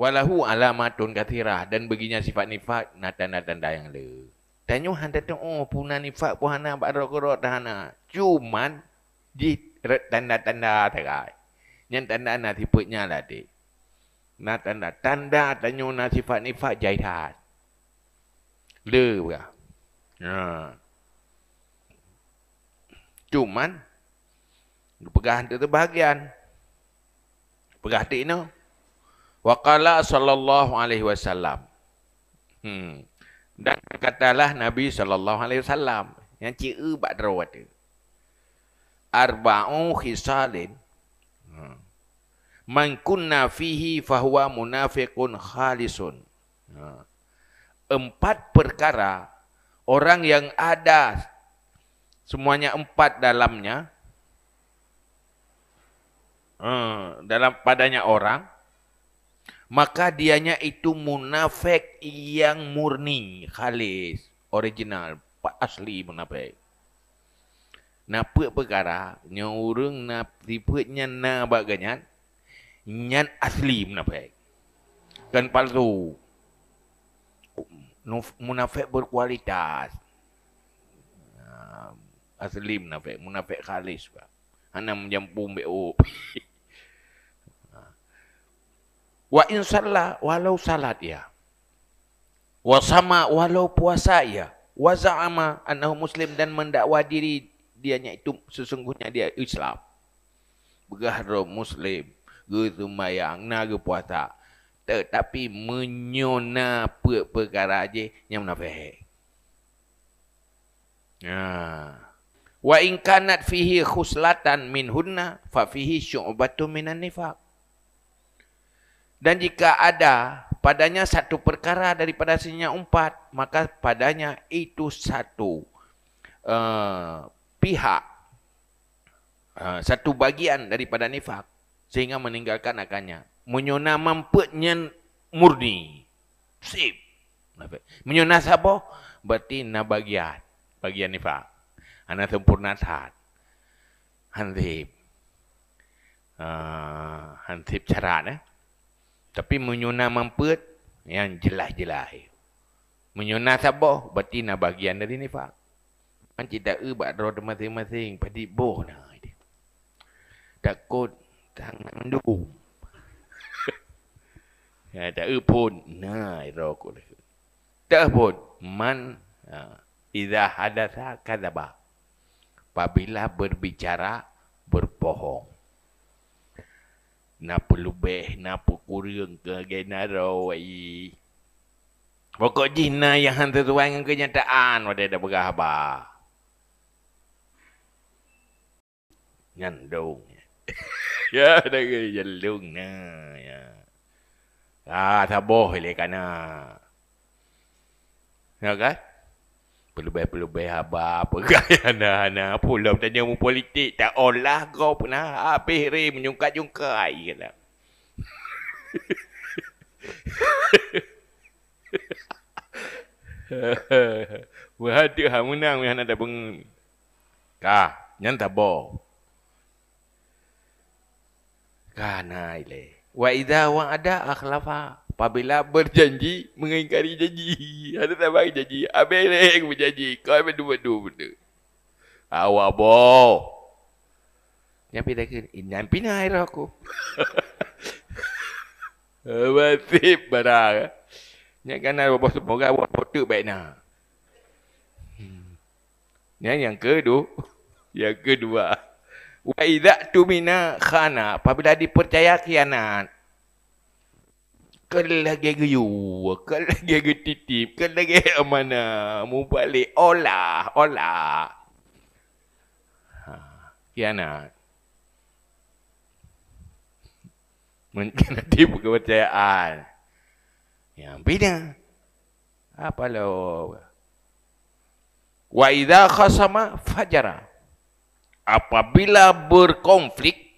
Walahu alamatun kathirah dan beginya sifat nifak natan dan tanda yang le. Tanya han tu oh puna nifak puhana barokoro tahana. Cuma di tanda-tanda terkai, Yang tanda na tipunya lah dik. Na tanda tanda tanyo na sifat nifak jaitan. Le ya. Ha. Cuma, Cuman pegah tu bahagian. Pegah tu you Waqala sallallahu alaihi wasallam. Hmm. Dan katalah Nabi sallallahu alaihi wasallam yang cie bak derwa tu. Arba'u khisalin. Hmm. Man kunna fihi fahuwa munafiqun khalisun. Hmm. Empat perkara orang yang ada semuanya empat dalamnya. Hmm. dalam padanya orang maka dianya itu munafik yang murni, khalis, original, asli munafik. Napa perkara nyurung na tipunya na baganya nyan asli munafik. Kan palsu. Munafik berkualitas. asli munafik, munafik khalis pak. Hana menjampu mbak Wa insallah walau salat ia. Wa sama walau puasa ia. Wa za'ama annahu muslim dan mendakwa diri dianya itu sesungguhnya dia Islam. Begahro muslim. Gitu mayang naga puasa. Tetapi menyona perkara aje yang munafik. Ha. Wa in kanat fihi khuslatan min hunna fa fihi syu'batun minan nifaq. Dan jika ada padanya satu perkara daripada sinya empat, maka padanya itu satu uh, pihak, uh, satu bagian daripada nifak sehingga meninggalkan akannya. Menyona mampetnya murni. Sip. Menyona sabo berarti na bagian bagian nifak. anak sempurna sat. Hantip. Uh, eh, hantip cara eh. Tapi menyuna mampet yang jelas-jelas. Menyuna sabah berarti nak bahagian dari pak. Kan cita e buat roh masing-masing Padi boh nah Tak Takut tangan ndu. ya tak e pun nah roh ko Tak pun man ha, idza hadatha kadzaba. Apabila berbicara berbohong. Napa lubeh, napa kurang ke genaro wai. Eh? Pokok jina yang hantar tuan dengan kenyataan pada ada berapa. Nyandung. ya, ada ya, ke jelung na. Ya. ya. Ah, tak boleh lah, kena. Ya, kan? Pelubai-pelubai habar apa gaya anak-anak pula bertanya umur politik. Tak olah kau pernah habis re menyungkat-jungkai. Ah, Berhati hamunang menang yang anak tak bengi. Kah, yang tak boh. Kah, nah ilai. Wa idha wa ada akhlafah. Apabila berjanji, mengingkari janji. Ada tak bagi janji? abel yang berjanji. Kau ada dua-dua benda. Awak boh. nyampi tak kena? Eh, Nampi nak air aku. Masih barang. Eh. Yang kena ada bos semoga awak potok baik nak. Hmm. Yang, yang kedua. Yang kedua. Wa idha tumina khana. Apabila dipercaya khianat. Kelah gaga you. Kelah gaga titip. Kelah gaga mana. Mu balik. Olah. Olah. Ha. Ya nak. Mungkin nanti kepercayaan. Yang bina. Apa lo? Wa idha khasama fajara. Apabila berkonflik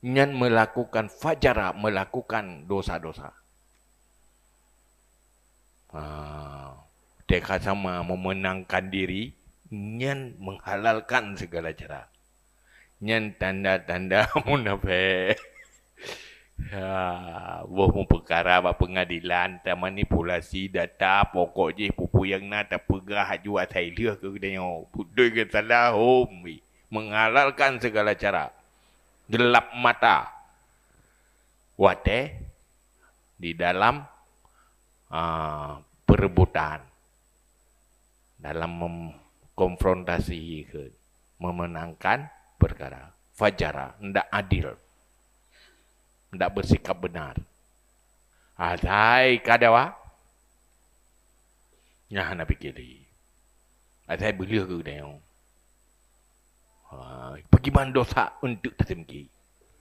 dengan melakukan fajara, melakukan dosa-dosa. Dekat ha. sama memenangkan diri, dengan menghalalkan segala cara. Dengan tanda-tanda munafik. Ha. Wah, mu perkara apa pengadilan, tak manipulasi data, pokok je, pupu yang nak tak pegah, hajuat saya lihat ke kena, putih ke salah, mengalalkan segala cara gelap mata. Wate di dalam uh, perebutan dalam mengkonfrontasi memenangkan perkara fajara tidak adil tidak bersikap benar adai kadawa nah nabi kiri adai beliau ke Ah, pergi Bagaimana dosa untuk tertinggi?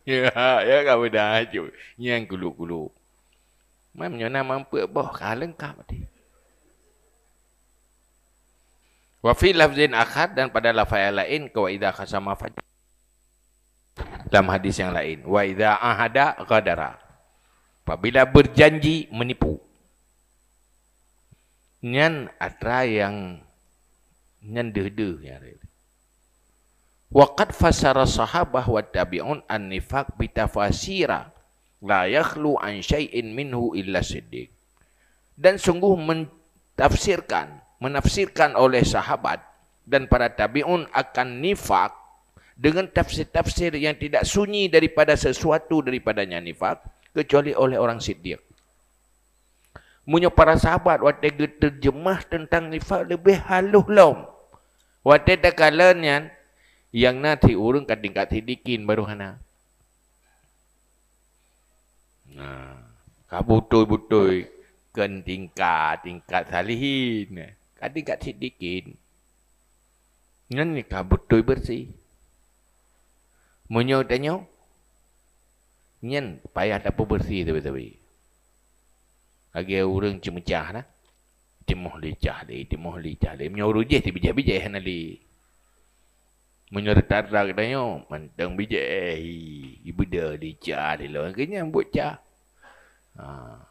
Ya, ya kamu dah tu. Yang gulu-gulu. Mam nama mampu boh kaleng kah mati. Wa fi lafzin akhad dan pada lafaz lain ka idza khasama faj. Dalam hadis yang lain, wa idza ahada ghadara. Apabila berjanji menipu. Nyan atra yang nyan dehdeh yang Waqad fasara sahabah wa tabi'un an-nifaq bitafasira la yakhlu an syai'in minhu illa siddiq. Dan sungguh mentafsirkan, menafsirkan oleh sahabat dan para tabi'un akan nifak dengan tafsir-tafsir yang tidak sunyi daripada sesuatu daripadanya nifak kecuali oleh orang siddiq. Munyo para sahabat waktu terjemah tentang nifak lebih halus lom. Waktu dekalanya, yang na ti urang ka tingkat ti dikin baruhana. Nah, butoi-butoi ken tingkat tingkat salihin. Ka tingkat ti dikin. Nyen ni butoi bersih. Munyo tanyo. Nyen payah dapat bersih tapi-tapi. Lagi urang cemecah nah. Timoh licah li, timoh licah li. Menyuruh je, tapi bijak-bijak nak li. Bijak, bijak, menyuruh tarah ke tanya, mantang bijak eh, ibu dah dicah, dia lawan kenyang, buat cah. Haa.